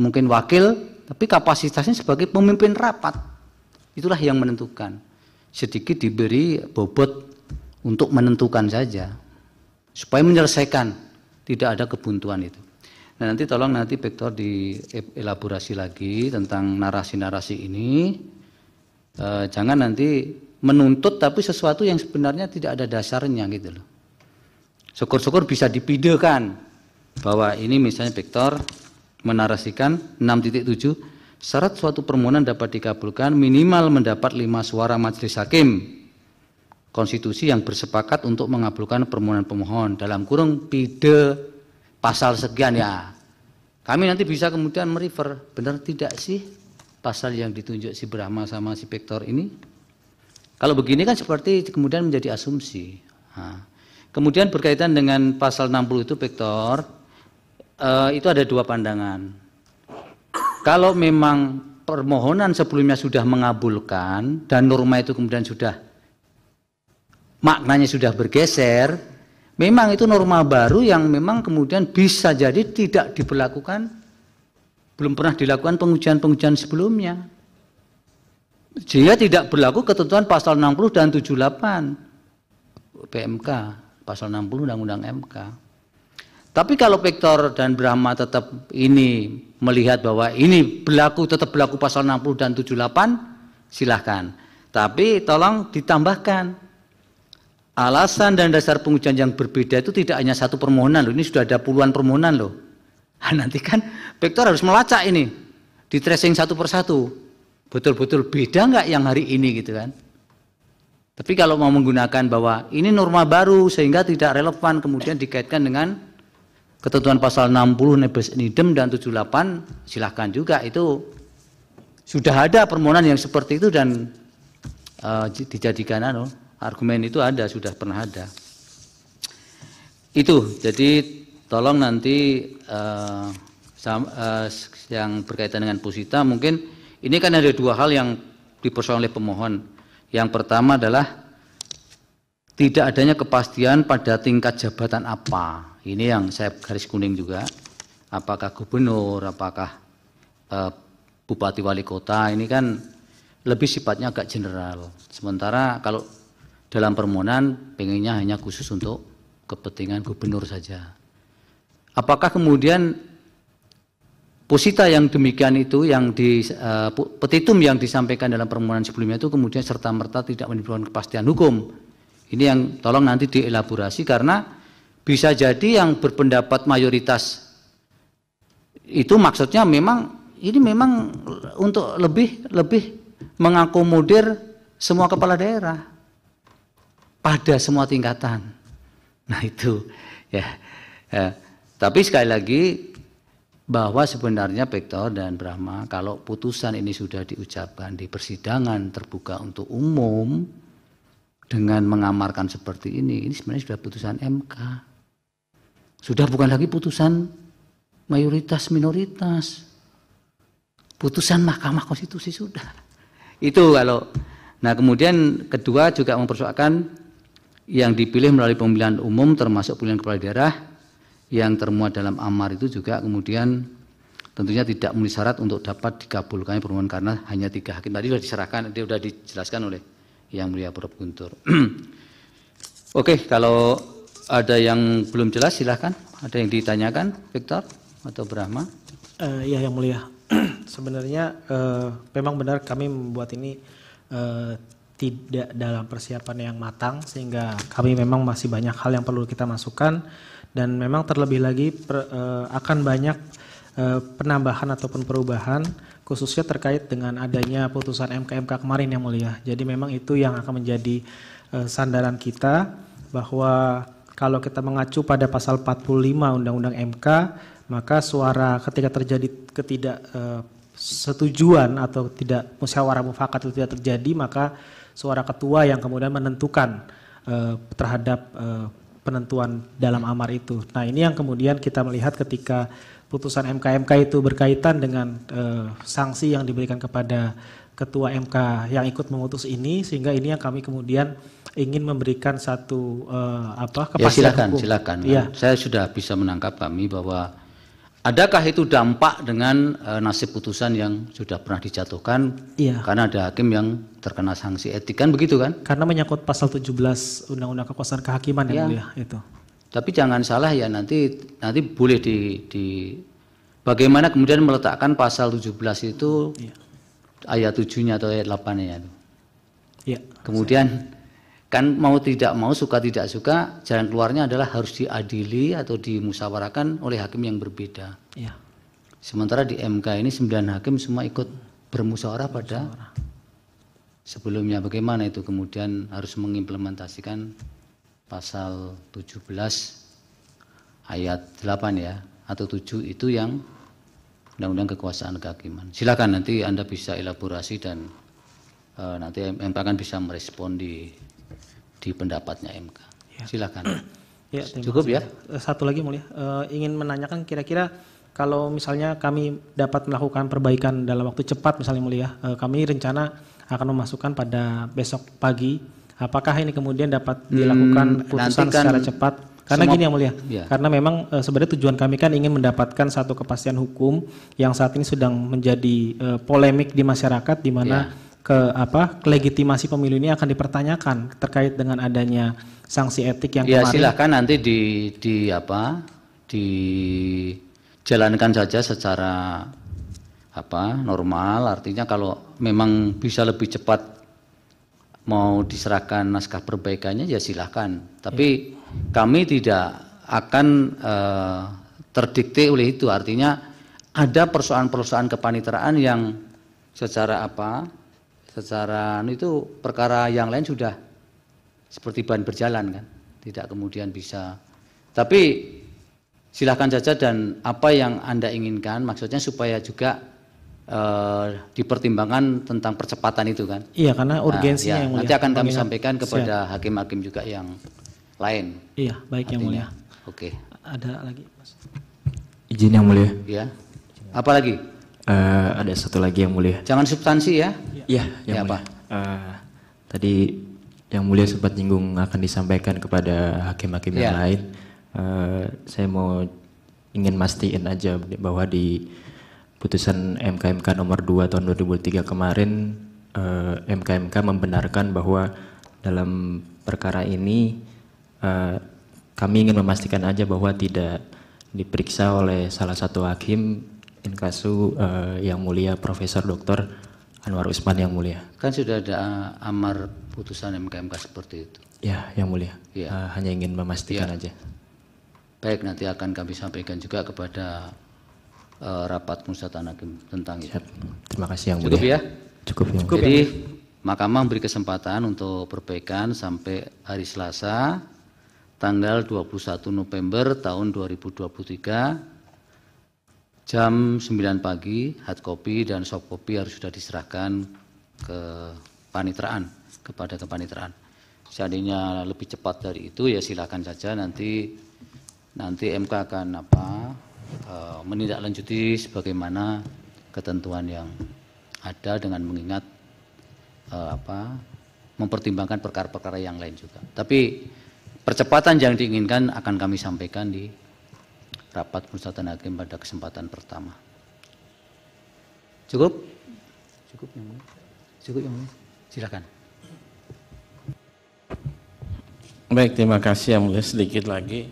mungkin wakil tapi kapasitasnya sebagai pemimpin rapat itulah yang menentukan sedikit diberi bobot untuk menentukan saja supaya menyelesaikan tidak ada kebuntuan itu Nah, nanti tolong nanti Victor elaborasi lagi tentang narasi-narasi ini. E, jangan nanti menuntut tapi sesuatu yang sebenarnya tidak ada dasarnya gitu loh. Syukur-syukur bisa dipidekan bahwa ini misalnya Victor menarasikan 6.7 syarat suatu permohonan dapat dikabulkan minimal mendapat lima suara majelis hakim konstitusi yang bersepakat untuk mengabulkan permohonan pemohon dalam kurung pide pasal sekian ya. Kami nanti bisa kemudian merefer, benar tidak sih pasal yang ditunjuk si Brahma sama si Vektor ini? Kalau begini kan seperti kemudian menjadi asumsi. Nah, kemudian berkaitan dengan pasal 60 itu Vektor, eh, itu ada dua pandangan. Kalau memang permohonan sebelumnya sudah mengabulkan dan norma itu kemudian sudah maknanya sudah bergeser, Memang itu norma baru yang memang kemudian bisa jadi tidak diberlakukan, belum pernah dilakukan pengujian-pengujian sebelumnya. Dia tidak berlaku ketentuan pasal 60 dan 78 PMK, pasal 60 Undang-Undang MK. Tapi kalau Vektor dan Brahma tetap ini melihat bahwa ini berlaku tetap berlaku pasal 60 dan 78, silahkan. Tapi tolong ditambahkan Alasan dan dasar pengujian yang berbeda itu tidak hanya satu permohonan loh, ini sudah ada puluhan permohonan loh. Nah, nanti kan vektor harus melacak ini, di tracing satu persatu. Betul-betul beda nggak yang hari ini gitu kan? Tapi kalau mau menggunakan bahwa ini norma baru sehingga tidak relevan kemudian dikaitkan dengan ketentuan pasal 60 nebes nidem dan 78 silahkan juga itu sudah ada permohonan yang seperti itu dan uh, dijadikan anu argumen itu ada sudah pernah ada itu jadi tolong nanti uh, yang berkaitan dengan pusita mungkin ini kan ada dua hal yang dipersoalkan oleh pemohon yang pertama adalah tidak adanya kepastian pada tingkat jabatan apa ini yang saya garis kuning juga apakah gubernur apakah uh, bupati wali kota ini kan lebih sifatnya agak general sementara kalau dalam permohonan pengennya hanya khusus untuk kepentingan gubernur saja. Apakah kemudian posita yang demikian itu yang di uh, petitum yang disampaikan dalam permohonan sebelumnya itu kemudian serta merta tidak menimbulkan kepastian hukum? Ini yang tolong nanti dielaborasi karena bisa jadi yang berpendapat mayoritas itu maksudnya memang ini memang untuk lebih lebih mengakomodir semua kepala daerah pada semua tingkatan. Nah itu ya. ya. tapi sekali lagi bahwa sebenarnya vektor dan Brahma kalau putusan ini sudah diucapkan di persidangan terbuka untuk umum dengan mengamarkan seperti ini, ini sebenarnya sudah putusan MK. Sudah bukan lagi putusan mayoritas minoritas. Putusan Mahkamah Konstitusi sudah. Itu kalau nah kemudian kedua juga mempersoalkan yang dipilih melalui pemilihan umum termasuk pemilihan kepala daerah yang termuat dalam amar itu juga kemudian tentunya tidak memenuhi syarat untuk dapat dikabulkan permohonan karena hanya tiga hakim tadi sudah diserahkan dia sudah dijelaskan oleh yang mulia Prof Guntur. Oke, kalau ada yang belum jelas silahkan ada yang ditanyakan Victor atau Brahma? Uh, ya yang mulia sebenarnya uh, memang benar kami membuat ini uh, tidak dalam persiapan yang matang sehingga kami memang masih banyak hal yang perlu kita masukkan dan memang terlebih lagi per, uh, akan banyak uh, penambahan ataupun perubahan khususnya terkait dengan adanya putusan MKMK kemarin yang mulia. Jadi memang itu yang akan menjadi uh, sandaran kita bahwa kalau kita mengacu pada pasal 45 Undang-Undang MK maka suara ketika terjadi ketidak setujuan atau tidak musyawarah mufakat itu tidak terjadi maka suara ketua yang kemudian menentukan uh, terhadap uh, penentuan dalam amar itu. Nah ini yang kemudian kita melihat ketika putusan MKMK itu berkaitan dengan uh, sanksi yang diberikan kepada ketua MK yang ikut memutus ini, sehingga ini yang kami kemudian ingin memberikan satu uh, apa kepastian ya, silakan, hukum. Silakan, silakan. Ya. Saya sudah bisa menangkap kami bahwa Adakah itu dampak dengan e, nasib putusan yang sudah pernah dijatuhkan? Iya. Karena ada hakim yang terkena sanksi etik kan begitu kan? Karena menyangkut pasal 17 Undang-Undang Kekuasaan Kehakiman ya, mulia itu. Tapi jangan salah ya nanti nanti boleh di, di bagaimana kemudian meletakkan pasal 17 itu iya. ayat 7-nya atau ayat 8-nya itu. Iya. Kemudian kan mau tidak mau suka tidak suka jalan keluarnya adalah harus diadili atau dimusawarakan oleh hakim yang berbeda. Ya. Sementara di MK ini sembilan hakim semua ikut bermusyawarah pada sebelumnya bagaimana itu kemudian harus mengimplementasikan pasal 17 ayat 8 ya atau 7 itu yang undang-undang kekuasaan kehakiman. Silakan nanti Anda bisa elaborasi dan uh, nanti MK akan bisa merespon di di pendapatnya MK. Ya. Silakan. Ya, Cukup ya. Eh, satu lagi mulia, uh, eh, ingin menanyakan kira-kira kalau misalnya kami dapat melakukan perbaikan dalam waktu cepat misalnya mulia, uh, eh, kami rencana akan memasukkan pada besok pagi. Apakah ini kemudian dapat hmm, dilakukan hmm, putusan kan secara cepat? Karena gini ya mulia, ya. karena memang uh, sebenarnya tujuan kami kan ingin mendapatkan satu kepastian hukum yang saat ini sedang menjadi uh, polemik di masyarakat, di mana ya ke apa legitimasi pemilu ini akan dipertanyakan terkait dengan adanya sanksi etik yang ya, kemarin. silahkan nanti di di apa dijalankan saja secara apa normal artinya kalau memang bisa lebih cepat mau diserahkan naskah perbaikannya ya silahkan tapi ya. kami tidak akan eh, terdikte oleh itu artinya ada persoalan-persoalan kepaniteraan yang secara apa secara anu itu perkara yang lain sudah seperti ban berjalan kan tidak kemudian bisa tapi silahkan saja dan apa yang anda inginkan maksudnya supaya juga e, dipertimbangkan tentang percepatan itu kan iya karena nah, urgensinya nah, ya, yang mulia. nanti akan kami Mengingat. sampaikan kepada hakim-hakim juga yang lain iya baik Artinya. yang mulia oke ada lagi izin yang mulia ya lagi Uh, ada satu lagi yang mulia. Jangan substansi ya? Iya. Ya, yang apa? Uh, tadi yang mulia sempat nyinggung akan disampaikan kepada hakim-hakim ya. yang lain. Uh, saya mau ingin mastiin aja bahwa di putusan MKMK nomor 2 tahun 2003 kemarin uh, MKMK membenarkan bahwa dalam perkara ini uh, kami ingin memastikan aja bahwa tidak diperiksa oleh salah satu hakim Inkasu uh, eh, yang mulia Profesor Dr. Anwar Usman yang mulia. Kan sudah ada amar putusan MKMK seperti itu. Ya, yang mulia. Ya. Uh, hanya ingin memastikan ya. aja. Baik, nanti akan kami sampaikan juga kepada uh, rapat musatan hakim tentang Siap. itu. Terima kasih yang Cukup mulia. Ya? Cukup ya. Cukup Jadi ya. Mahkamah memberi kesempatan untuk perbaikan sampai hari Selasa tanggal 21 November tahun 2023 jam 9 pagi hard copy dan soft copy harus sudah diserahkan ke panitraan kepada kepanitraan. Seandainya lebih cepat dari itu ya silakan saja nanti nanti MK akan apa eh, menindaklanjuti sebagaimana ketentuan yang ada dengan mengingat eh, apa mempertimbangkan perkara-perkara yang lain juga. Tapi percepatan yang diinginkan akan kami sampaikan di rapat permusyawaratan hakim pada kesempatan pertama. Cukup? Cukup yang mulia. Cukup yang mulia. Silakan. Baik, terima kasih yang mulia. Sedikit lagi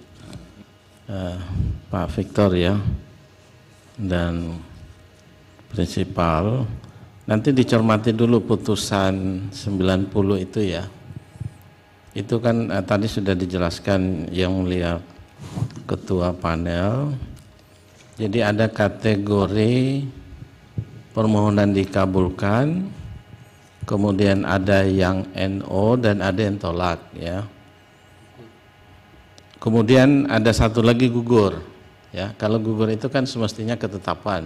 uh, Pak Victor ya dan prinsipal. Nanti dicermati dulu putusan 90 itu ya. Itu kan eh, tadi sudah dijelaskan yang mulia ketua panel. Jadi ada kategori permohonan dikabulkan, kemudian ada yang NO dan ada yang tolak ya. Kemudian ada satu lagi gugur. Ya, kalau gugur itu kan semestinya ketetapan.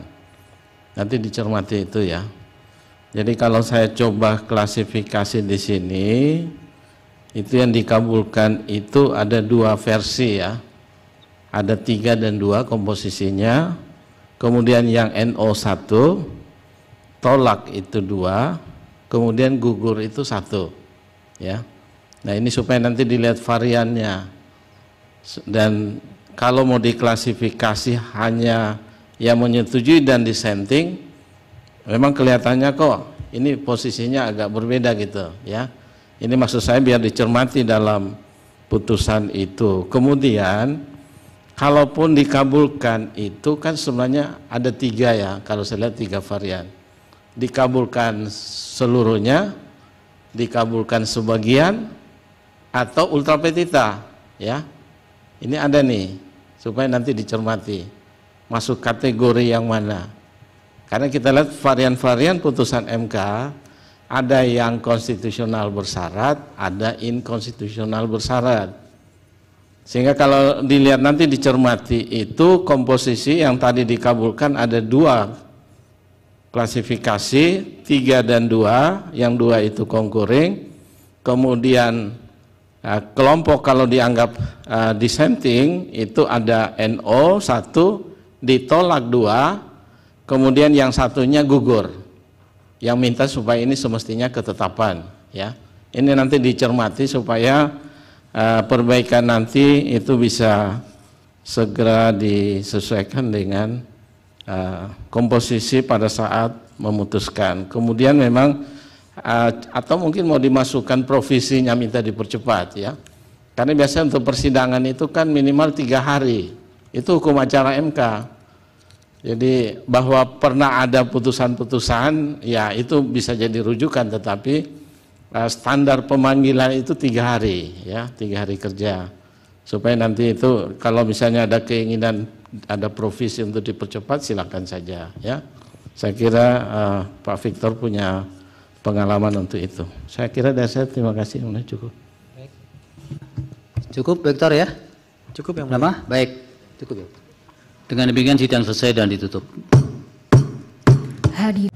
Nanti dicermati itu ya. Jadi kalau saya coba klasifikasi di sini, itu yang dikabulkan itu ada dua versi ya ada tiga dan dua komposisinya kemudian yang NO1 tolak itu dua kemudian gugur itu satu ya nah ini supaya nanti dilihat variannya dan kalau mau diklasifikasi hanya yang menyetujui dan dissenting memang kelihatannya kok ini posisinya agak berbeda gitu ya ini maksud saya biar dicermati dalam putusan itu kemudian kalaupun dikabulkan itu kan sebenarnya ada tiga ya kalau saya lihat tiga varian dikabulkan seluruhnya dikabulkan sebagian atau ultra ya ini ada nih supaya nanti dicermati masuk kategori yang mana karena kita lihat varian-varian putusan MK ada yang konstitusional bersyarat ada inkonstitusional bersyarat sehingga kalau dilihat nanti dicermati itu komposisi yang tadi dikabulkan ada dua klasifikasi, tiga dan dua, yang dua itu konkuring, kemudian eh, kelompok kalau dianggap eh, dissenting itu ada NO satu ditolak dua kemudian yang satunya gugur yang minta supaya ini semestinya ketetapan ya ini nanti dicermati supaya Eh, perbaikan nanti itu bisa segera disesuaikan dengan uh, komposisi pada saat memutuskan. Kemudian memang uh, atau mungkin mau dimasukkan provisinya minta dipercepat ya. Karena biasanya untuk persidangan itu kan minimal tiga hari. Itu hukum acara MK. Jadi bahwa pernah ada putusan-putusan, ya itu bisa jadi rujukan, tetapi Eh, standar pemanggilan itu tiga hari ya tiga hari kerja supaya nanti itu kalau misalnya ada keinginan ada provisi untuk dipercepat silakan saja ya saya kira uh, Pak Victor punya pengalaman untuk itu saya kira dari saya terima kasih sudah cukup baik. cukup Victor ya cukup yang lama baik cukup ya dengan demikian sidang selesai dan ditutup hadir